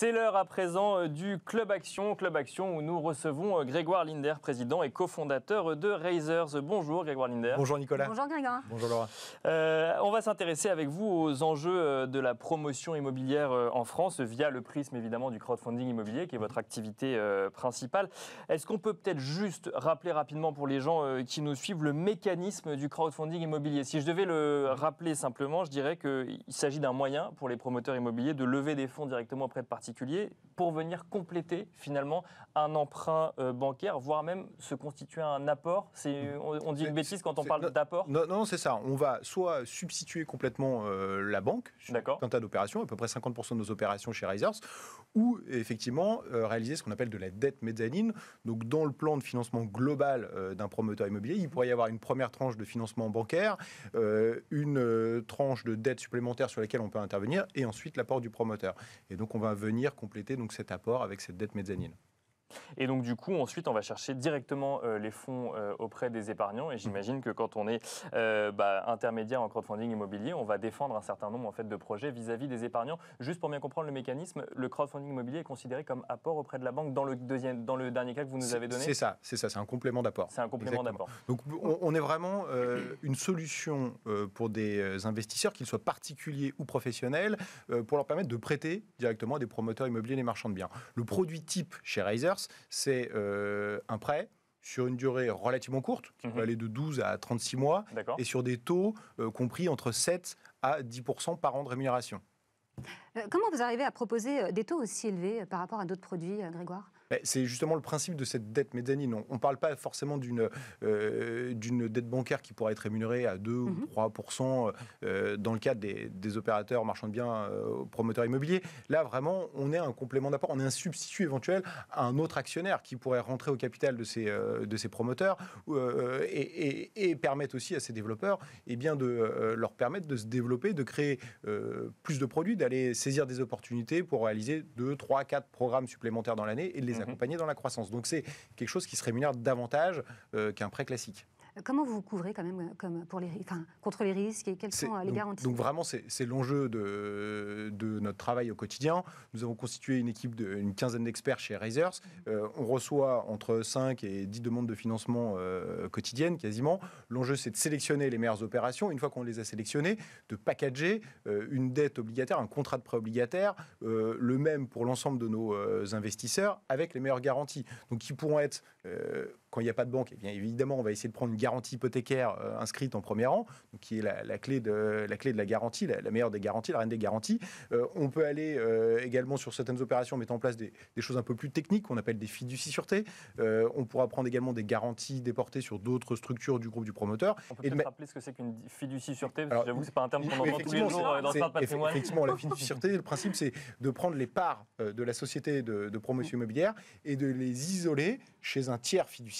C'est l'heure à présent euh, du Club Action, Club Action où nous recevons euh, Grégoire Linder, président et cofondateur euh, de Razers. Bonjour Grégoire Linder. Bonjour Nicolas. Bonjour Grégoire. Bonjour Laura. on va s'intéresser avec vous aux enjeux de la promotion immobilière en France via le prisme évidemment du crowdfunding immobilier qui est votre activité principale. Est-ce qu'on peut peut-être juste rappeler rapidement pour les gens qui nous suivent le mécanisme du crowdfunding immobilier Si je devais le rappeler simplement, je dirais qu'il s'agit d'un moyen pour les promoteurs immobiliers de lever des fonds directement auprès de parties pour venir compléter finalement un emprunt euh, bancaire, voire même se constituer un apport. Euh, on, on dit une bêtise quand on parle d'apport Non, non c'est ça. On va soit substituer complètement euh, la banque sur un tas d'opérations, à peu près 50% de nos opérations chez Risers, ou effectivement réaliser ce qu'on appelle de la dette mezzanine. Donc dans le plan de financement global d'un promoteur immobilier, il pourrait y avoir une première tranche de financement bancaire, une tranche de dette supplémentaire sur laquelle on peut intervenir, et ensuite l'apport du promoteur. Et donc on va venir compléter donc cet apport avec cette dette mezzanine. Et donc du coup, ensuite, on va chercher directement euh, les fonds euh, auprès des épargnants. Et mmh. j'imagine que quand on est euh, bah, intermédiaire en crowdfunding immobilier, on va défendre un certain nombre en fait de projets vis-à-vis des épargnants. Juste pour bien comprendre le mécanisme, le crowdfunding immobilier est considéré comme apport auprès de la banque dans le deuxième, dans le dernier cas que vous nous avez donné. C'est ça, c'est ça, c'est un complément d'apport. C'est un complément d'apport. Donc on, est vraiment une solution pour des investisseurs, qu'ils soient particuliers ou professionnels, pour leur permettre de prêter directement à des promoteurs immobiliers et marchands de biens. Le produit type chez Razer c'est euh, un prêt sur une durée relativement courte, qui mhm. peut aller de 12 à 36 mois, et sur des taux euh, compris entre 7 à 10 par an de rémunération. Euh, comment vous arrivez à proposer des taux aussi élevés par rapport à d'autres produits, Grégoire bah, c'est justement le principe de cette dette mezzanine. On ne parle pas forcément euh, d'une dette bancaire qui pourrait être rémunérée à 2 ou 3 mhm. euh, dans le cadre des, opérateurs marchands de biens, euh, promoteurs immobiliers. Là, vraiment, on est un complément d'apport, on est un substitut éventuel à un autre actionnaire qui pourrait rentrer au capital de ces, de ces promoteurs et, permettre aussi à ces développeurs et eh bien, de leur permettre de se développer, de créer plus de produits, d'aller saisir des opportunités pour réaliser 2, 3, 4 programmes supplémentaires dans l'année et les Mhm. accompagné dans la croissance. Donc c'est quelque chose qui se rémunère davantage euh, qu'un prêt classique. Comment vous vous couvrez quand même euh, comme pour les, enfin, contre les risques et quelles sont euh, les garanties Donc vraiment, c'est l'enjeu de, de, notre travail au quotidien. Nous avons constitué une équipe d'une quinzaine d'experts chez Raisers. Euh, on reçoit entre 5 et 10 demandes de financement quotidiennes quasiment. L'enjeu, c'est de sélectionner les meilleures opérations. Une fois qu'on les a sélectionnées, de packager une dette obligataire, un contrat de prêt obligataire, le même pour l'ensemble de nos investisseurs, avec les meilleures garanties. Donc qui pourront être quand il n'y a pas de banque, eh bien évidemment, on va essayer de prendre une garantie hypothécaire euh, inscrite en premier rang, qui est la, clé, de, la clé de la garantie, la, meilleure des garanties, la reine des garanties. Euh, on peut aller euh, également sur certaines opérations mettre en place des, choses un peu plus techniques qu'on appelle des fiducies sûreté. on pourra prendre également des garanties déportées sur d'autres structures du groupe du promoteur. On peut et rappeler ce que c'est qu'une fiducie sûreté, parce que j'avoue que ce pas un terme qu'on entend tous les jours dans le patrimoine. Effectivement, la fiducie sûreté, le principe, c'est de prendre les parts de la société de, de promotion immobilière et de les isoler chez un tiers fiduciaire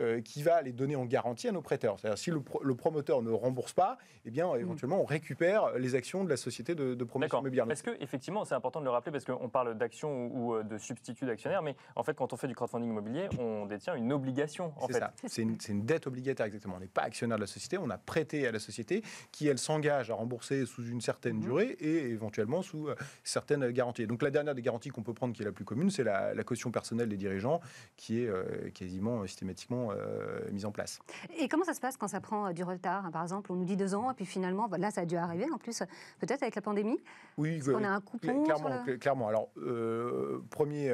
euh, qui va les donner en garantie à nos prêteurs. C'est-à-dire si le, promoteur ne rembourse pas, eh bien hmm. éventuellement on récupère les actions de la société de, de promotion immobilière. Parce que effectivement, c'est important de le rappeler parce qu'on parle d'actions ou, euh, de substituts d'actionnaires, mais en fait quand on fait du crowdfunding immobilier, on détient une obligation. C'est ça. C'est une, dette obligataire exactement. On n'est pas actionnaire de la société, on a prêté à la société qui elle s'engage à rembourser sous une certaine mhm. durée et éventuellement sous euh, certaines garanties. Donc la dernière des garanties qu'on peut prendre, qui est la plus commune, c'est la, caution personnelle des dirigeants, qui est quasiment systématiquement euh, mise en place. Et comment ça se passe quand ça prend euh, du retard hein, Par exemple, on nous dit deux ans, et puis finalement, là, ça a dû arriver en plus, peut-être avec la pandémie Oui, on a un coup clairement. clairement. Alors, euh, premier,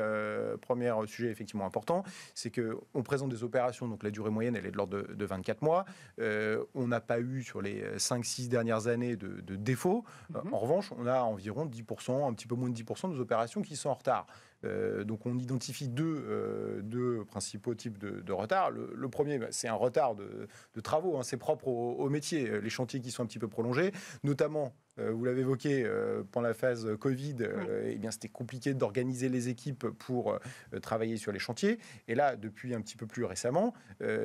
premier sujet effectivement important, c'est qu'on présente des opérations, donc la durée moyenne, elle est de l'ordre de, 24 mois. on n'a pas eu sur les 5-6 dernières années de, de défauts. Mhm. En revanche, on a environ 10%, un petit peu moins de 10% de nos opérations qui sont en retard. Euh, donc on identifie deux, euh, principaux types de, retard. Le, premier, bah, c'est un retard de, travaux, hein. c'est propre au, au, métier, les chantiers qui sont un petit peu prolongés, notamment euh, vous l'avez évoqué, euh, pendant la phase Covid, euh, eh bien c'était compliqué d'organiser les équipes pour travailler sur les chantiers. Et là, depuis un petit peu plus récemment,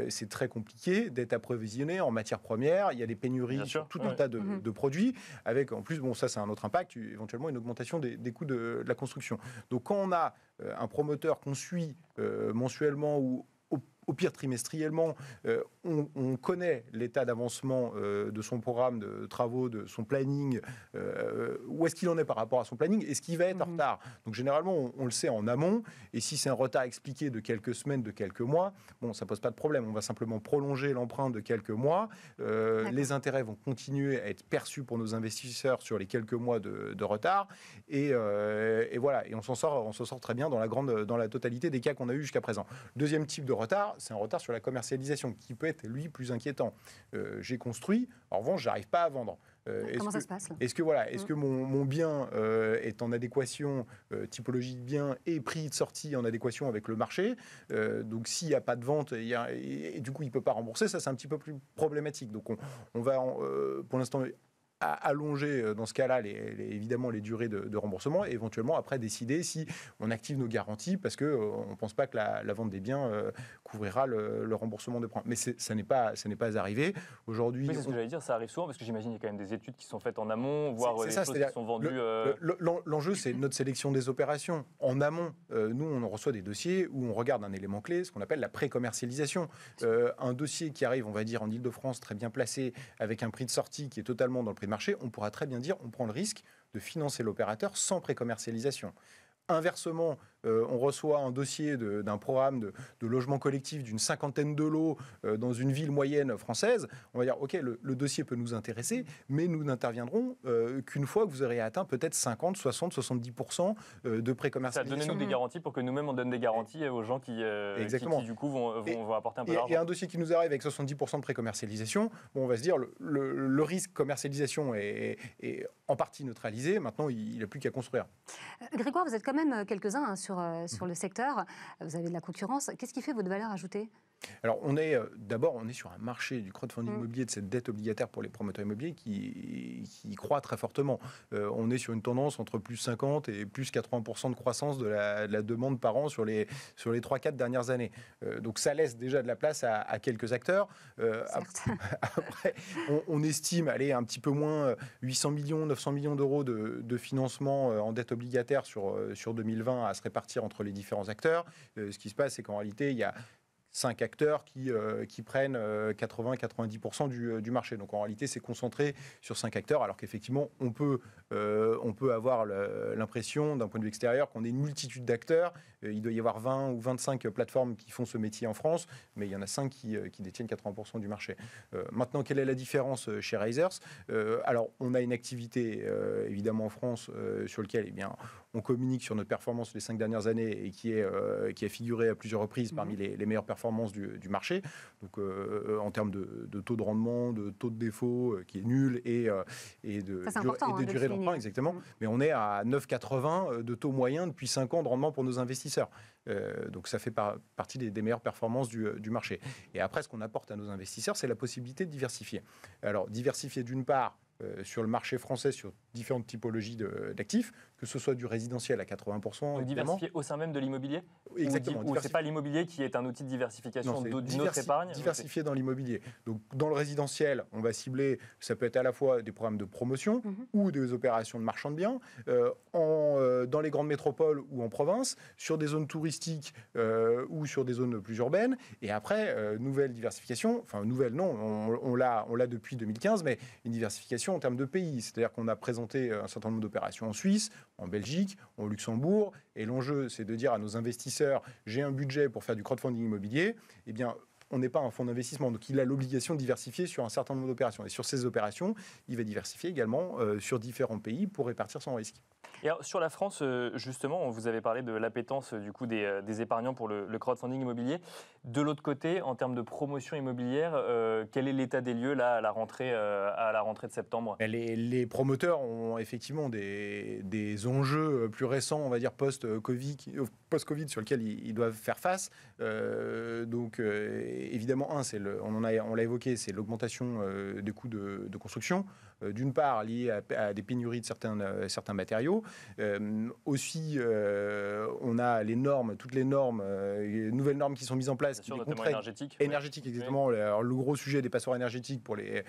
c'est très compliqué d'être approvisionné en matières premières. Il y a des pénuries sur tout un tas mmh. de, produits, avec en plus, bon, ça c'est un autre impact, éventuellement une augmentation des, coûts de, la construction. Donc quand on a un promoteur qu'on suit mensuellement ou au pire trimestriellement. Euh, on, connaît l'état d'avancement euh, de son programme de travaux, de son planning, euh, où est-ce qu'il en est par rapport à son planning, est-ce qu'il va être en mhm. retard. Donc généralement, on, le sait en amont, et si c'est un retard expliqué de quelques semaines, de quelques mois, bon, ça pose pas de problème. On va simplement prolonger l'emprunt de quelques mois. les intérêts vont continuer à être perçus pour nos investisseurs sur les quelques mois de, retard, et, voilà. Et on s'en sort, on s'en sort très bien dans la grande, dans la totalité des cas qu'on a eu jusqu'à présent. Deuxième type de retard, c'est un retard sur la commercialisation qui peut être, lui, plus inquiétant. Euh, j'ai construit, en revanche, j'arrive pas à vendre. Euh, Comment ça se passe Est-ce que, voilà, est-ce mm. que mon, bien euh, est en adéquation, typologie de bien et prix de sortie en adéquation avec le marché Donc, s'il n'y a pas de vente, et, du coup, il ne peut pas rembourser, ça, c'est un petit peu plus problématique. Donc, on, va, pour l'instant, à allonger euh, dans ce cas-là évidemment les durées de, remboursement et éventuellement après décider si on active nos garanties parce que euh, on pense pas que la, vente des biens euh, couvrira le, remboursement de prêt. Mais ça n'est pas ça n'est pas arrivé aujourd'hui. Oui, c'est ce que j'allais dire, ça arrive souvent parce que j'imagine qu'il y a quand même des études qui sont faites en amont, voire des choses qui sont vendues. L'enjeu c'est notre sélection des opérations en amont. nous on reçoit des dossiers où on regarde un élément clé, ce qu'on appelle la pré-commercialisation. un dossier qui arrive, on va dire en Île-de-France très bien placé avec un prix de sortie qui est totalement dans le prix de on pourra très bien dire on prend le risque de financer l'opérateur sans pré-commercialisation. Inversement, euh, on reçoit un dossier d'un programme de, logement collectif d'une cinquantaine de lots euh, dans une ville moyenne française, on va dire, OK, le, dossier peut nous intéresser, mais nous n'interviendrons euh, qu'une fois que vous aurez atteint peut-être 50, 60, 70% de pré-commercialisation. Ça, donne nous des garanties pour que nous-mêmes, on donne des garanties aux gens qui, du coup, vont, apporter un peu d'argent. Et un dossier qui nous arrive avec 70% de précommercialisation, bon, on va se dire, le, risque commercialisation est, en partie neutralisé, maintenant, il n'y a plus qu'à construire. Grégoire, vous êtes quand même quelques-uns hein, sur sur, euh, mhm. le secteur, vous avez de la concurrence. Qu'est-ce qui fait votre valeur ajoutée alors, on est euh, d'abord, on est sur un marché du crowdfunding mm. immobilier, de cette dette obligataire pour les promoteurs immobiliers qui, croît très fortement. Euh, on est sur une tendance entre plus 50 et plus 80 de croissance de la, demande par an sur les sur les 3-4 dernières années. Euh, donc, ça laisse déjà de la place à, quelques acteurs. on, estime aller un petit peu moins 800 millions, 900 millions d'euros de, financement en dette obligataire sur sur 2020 à se répartir entre les différents acteurs. ce qui se passe, c'est qu'en réalité, il y a cinq acteurs qui, euh, qui prennent 80-90% euh, du, euh, du, marché. Donc en réalité, c'est concentré sur cinq acteurs, alors qu'effectivement, on, peut, on peut avoir l'impression, d'un point de vue extérieur, qu'on est une multitude d'acteurs. Il doit y avoir 20 ou 25 plateformes qui font ce métier en France, mais il y en a cinq qui, qui détiennent 80% du marché. maintenant, quelle est la différence chez Risers Alors, on a une activité, évidemment, en France, sur laquelle eh bien, on communique sur notre performance les cinq dernières années et qui, est, euh, qui a figuré à plusieurs reprises parmi mhm. les, meilleures performances du, marché. Donc, euh, euh, en termes de, taux de rendement, de taux de défaut qui est nul et, et de, durée hein, d'emprunt, exactement. Mhm. Mais on est à 9,80 de taux moyen depuis cinq ans de rendement pour nos investisseurs. donc ça fait partie des, meilleures performances du, du, marché. Et après, ce qu'on apporte à nos investisseurs, c'est la possibilité de diversifier. Alors, diversifier d'une part euh, sur le marché français sur différentes typologies d'actifs, que ce soit du résidentiel à 80%. Donc diversifié au sein même de l'immobilier Exactement. Ou, c'est pas l'immobilier qui est un outil de diversification d'une autre épargne Diversifié dans l'immobilier. Donc dans le résidentiel, on va cibler, ça peut être à la fois des programmes de promotion mhm. ou des opérations de marchand de biens. Euh, en euh, dans les grandes métropoles ou en province, sur des zones touristiques euh, ou sur des zones plus urbaines. Et après, euh, nouvelle diversification, enfin nouvelle non, on, on l'a depuis 2015, mais une diversification en termes de pays. C'est-à-dire qu'on a présenté un certain nombre d'opérations en Suisse, en Belgique, au Luxembourg. Et l'enjeu, c'est de dire à nos investisseurs, j'ai un budget pour faire du crowdfunding immobilier. Eh bien, on n'est pas un fonds d'investissement. Donc il a l'obligation de diversifier sur un certain nombre d'opérations. Et sur ces opérations, il va diversifier également euh, sur différents pays pour répartir son risque. Et sur la France, euh, justement, vous avez parlé de l'appétence euh, du des, épargnants pour le, crowdfunding immobilier. De l'autre côté, en termes de promotion immobilière, euh, quel est l'état des lieux là à la rentrée, euh, à la rentrée de septembre ben, les, promoteurs ont effectivement des, enjeux euh, plus récents, on va dire post-Covid, post-Covid sur lesquels ils, doivent faire face. donc évidemment, un, c'est on on l'a évoqué, c'est l'augmentation des coûts de construction. Euh, d'une part liées à, des pénuries de certains, euh, matériaux. Euh, aussi, on a les normes, toutes les normes, les nouvelles normes qui sont mises en place. sur les énergétique énergétiques. exactement. le gros sujet des passoires énergétiques pour les,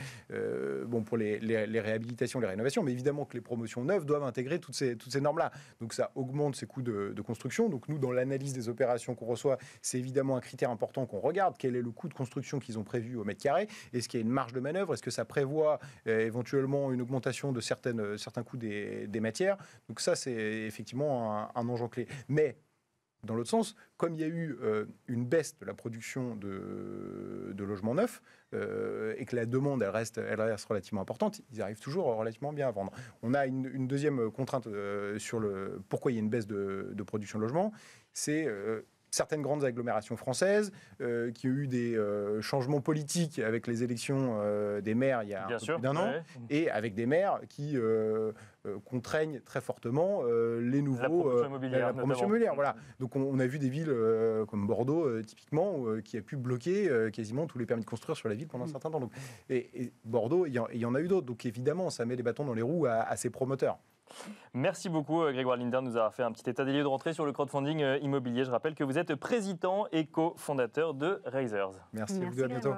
bon, pour les, réhabilitations, les rénovations, mais évidemment que les promotions neuves doivent intégrer toutes ces, toutes ces normes-là. Donc ça augmente ces coûts de, construction. Donc nous, dans l'analyse des opérations qu'on reçoit, c'est évidemment un critère important qu'on regarde. Quel est le coût de construction qu'ils ont prévu au mètre carré Est-ce qu'il y a une marge de manœuvre Est-ce que ça prévoit éventuellement une augmentation de certaines, euh, certains coûts des, des matières. Donc ça, c'est effectivement un, enjeu clé. Mais dans l'autre sens, comme il y a eu euh, une baisse de la production de, de logements neufs euh, et que la demande elle reste, elle reste relativement importante, ils arrivent toujours relativement bien à vendre. On a une, deuxième contrainte sur le pourquoi il y a une baisse de, de production de logements, c'est certaines grandes agglomérations françaises, euh, qui ont eu des euh, changements politiques avec les élections euh, des maires il y a un d'un an, et avec des maires qui contraignent très fortement les nouveaux... La promotion immobilière. voilà. Donc on, a vu des villes comme Bordeaux, typiquement, qui a pu bloquer quasiment tous les permis de construire sur la ville pendant un mm. certain temps. et, Bordeaux, il y, en a eu d'autres. Donc évidemment, ça met les bâtons dans les roues à, à ces promoteurs. Merci beaucoup euh, Grégoire Linder nous a fait un petit état des lieux de rentrée sur le crowdfunding euh, immobilier. Je rappelle que vous êtes président et cofondateur de Raisers. Merci, à bientôt.